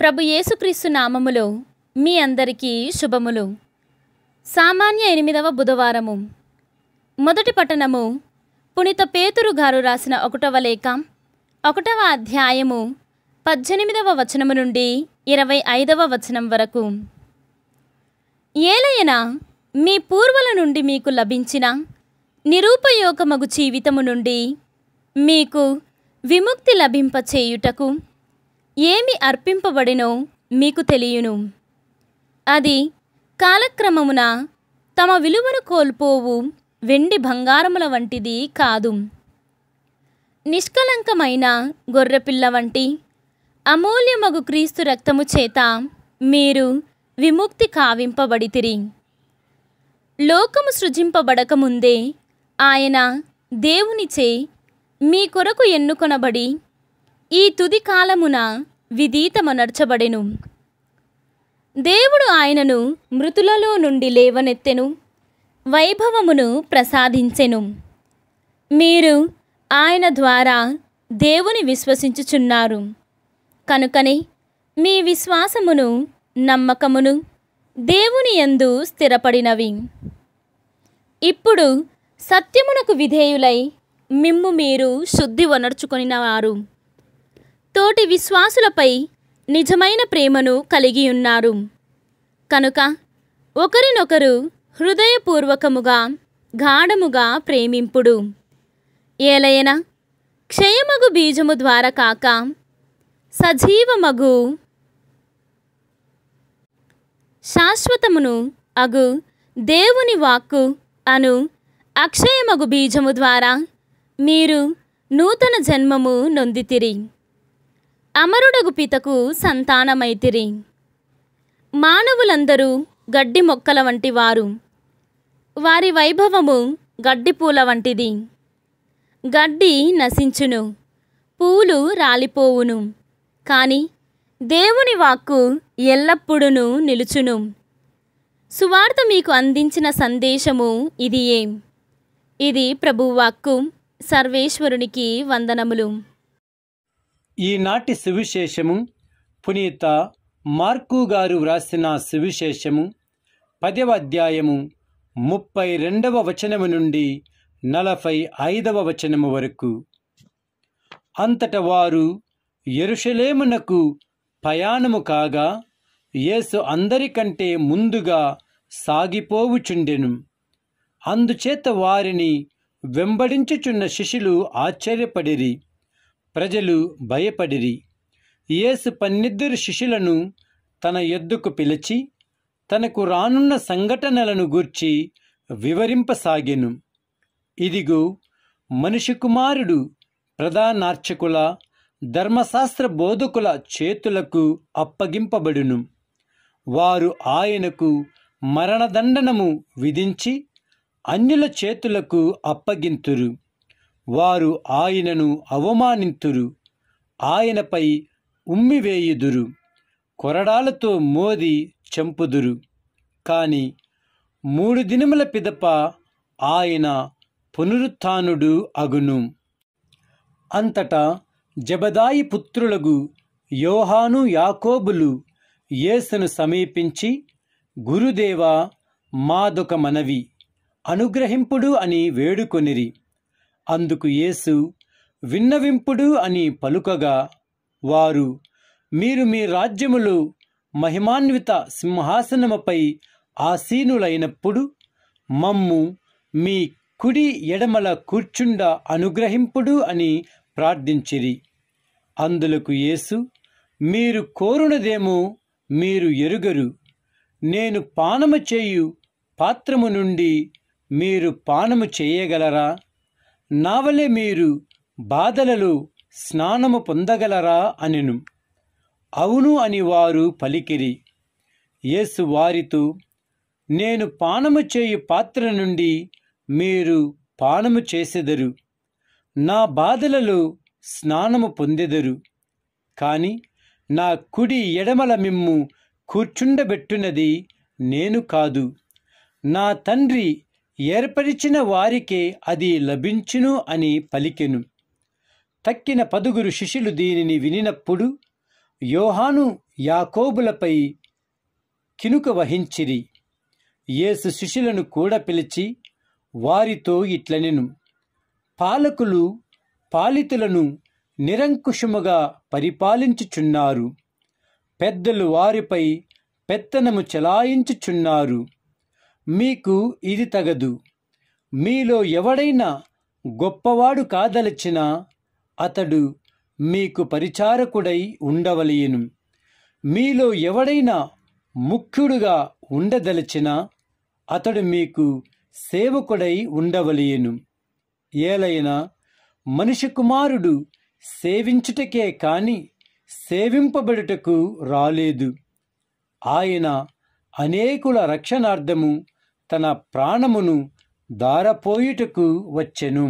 ప్రభు యేసుక్రీస్తు నామములో మీ అందరికీ శుభములు సామాన్య ఎనిమిదవ బుధవారము మొదటి పట్టణము పునిత పేతురు గారు రాసిన ఒకటవ లేఖ ఒకటవ అధ్యాయము పద్దెనిమిదవ వచనము నుండి ఇరవై ఐదవ వచనం వరకు ఏలయన మీ పూర్వుల నుండి మీకు లభించిన నిరూపయోగమగు జీవితము నుండి మీకు విముక్తి లభింపచేయుటకు చేయుటకు ఏమి అర్పింపబడినో మీకు తెలియను అది కాలక్రమమున తమ విలువను కోల్పోవు వెండి బంగారముల వంటిది కాదు నిష్కలంకమైన గొర్రెపిల్ల వంటి అమూల్యమగు క్రీస్తు రక్తము చేత మీరు విముక్తి కావింపబడితిరి లోకము సృజింపబడకముందే ఆయన దేవునిచే మీ కొరకు ఎన్నుకొనబడి ఈ తుది కాలమున విధీతమనర్చబడెను దేవుడు ఆయనను మృతులలో నుండి లేవనెత్తెను వైభవమును ప్రసాదించెను మీరు ఆయన ద్వారా దేవుని విశ్వసించుచున్నారు కనుకనే మీ విశ్వాసమును నమ్మకమును దేవుని యందు స్థిరపడినవి ఇప్పుడు సత్యమునకు విధేయులై మిమ్ము మీరు శుద్ధి వనర్చుకొనినవారు తోటి విశ్వాసులపై నిజమైన ప్రేమను కలిగి ఉన్నారు కనుక ఒకరినొకరు హృదయపూర్వకముగా గాఢముగా ప్రేమింపుడు ఏలయన క్షయమగు బీజము ద్వారా కాక సజీవమగు శాశ్వతమును అగు దేవుని వాక్కు అను అక్షయమగు బీజము ద్వారా మీరు నూతన జన్మము నొందితిరి అమరుడగు పితకు సంతానమైతిరి మానవులందరూ గడ్డి మొక్కల వంటి వారు వారి వైభవము గడ్డి పూల వంటిది గడ్డి నశించును పూలు రాలిపోవును కానీ దేవుని వాక్కు ఎల్లప్పుడూను నిలుచును సువార్త మీకు అందించిన సందేశము ఇది ఏం ఇది ప్రభువాక్కు సర్వేశ్వరునికి వందనములు ఈనాటి సువిశేషము పునీత మార్కు గారు వ్రాసిన సువిశేషము పదవ అధ్యాయము ముప్పై రెండవ వచనము నుండి నలభై ఐదవ వచనము వరకు అంతట వారు ఎరుషలేమునకు ప్రయాణము కాగా యేసు అందరికంటే ముందుగా సాగిపోవుచుండెను అందుచేత వారిని వెంబడించుచున్న శిష్యులు ఆశ్చర్యపడిరి ప్రజలు భయపడిరి యేసు పన్నిద్దరు శిష్యులను తన ఎద్దుకు పిలిచి తనకు రానున్న సంఘటనలను గూర్చి వివరింపసాగెను ఇదిగో మనిషి కుమారుడు ప్రధానార్చకుల ధర్మశాస్త్ర బోధకుల చేతులకు అప్పగింపబడును వారు ఆయనకు మరణదండనము విధించి అన్యుల చేతులకు అప్పగింతురు వారు ఆయనను అవమానింతురు ఆయనపై ఉమ్మివేయుదురు కొరడాలతో మోది చంపుదురు కాని మూడు దినముల పిదప ఆయన పునరుత్డు అగును అంతటా జబదాయి పుత్రులకు యోహాను యాకోబులు యేసును సమీపించి గురుదేవ మాదొక మనవి అనుగ్రహింపుడు అని వేడుకొనిరి అందుకు యేసు విన్నవింపుడు అని పలుకగా వారు మీరు మీ రాజ్యములు మహిమాన్విత సింహాసనముపై ఆసీనులైనప్పుడు మమ్ము మీ కుడి ఎడమల కూర్చుండ అనుగ్రహింపుడు అని ప్రార్థించిరి అందులకు యేసు మీరు కోరునదేమో మీరు ఎరుగరు నేను పానము చేయు పాత్రము నుండి మీరు పానము చేయగలరా నావలే మీరు బాధలలో స్నానము పొందగలరా అనెను అవును అని వారు పలికిరి యేసు వారితో నేను పానము చేయు పాత్ర నుండి మీరు పానము చేసెదరు నా బాధలలో స్నానము పొందెదరు కాని నా కుడి ఎడమల మిమ్ము కూర్చుండబెట్టునది నేను కాదు నా తండ్రి ఏర్పరిచిన వారికే అది లభించును అని పలికెను తక్కిన పదుగురు శిష్యులు దీనిని వినినప్పుడు యోహాను యాకోబులపై కినుక వహించిరి యేసు శిష్యులను కూడా పిలిచి వారితో ఇట్లనెను పాలకులు పాలితులను నిరంకుశముగా పరిపాలించుచున్నారు పెద్దలు వారిపై పెత్తనము చెలాయించుచున్నారు మీకు ఇది తగదు మీలో ఎవడైనా గొప్పవాడు కాదలచినా అతడు మీకు పరిచారకుడై ఉండవలయను మీలో ఎవడైనా ముఖ్యుడుగా ఉండదలచినా అతడు మీకు సేవకుడై ఉండవలయను ఏలైనా మనిషి కుమారుడు సేవించుటకే కాని సేవింపబడుటకు రాలేదు ఆయన అనేకుల రక్షణార్థము తన ప్రాణమును దారపోయుటకు వచ్చెను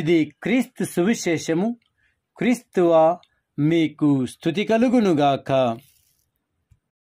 ఇది క్రీస్తు సువిశేషము క్రీస్తువా మీకు స్థుతి కలుగునుగాక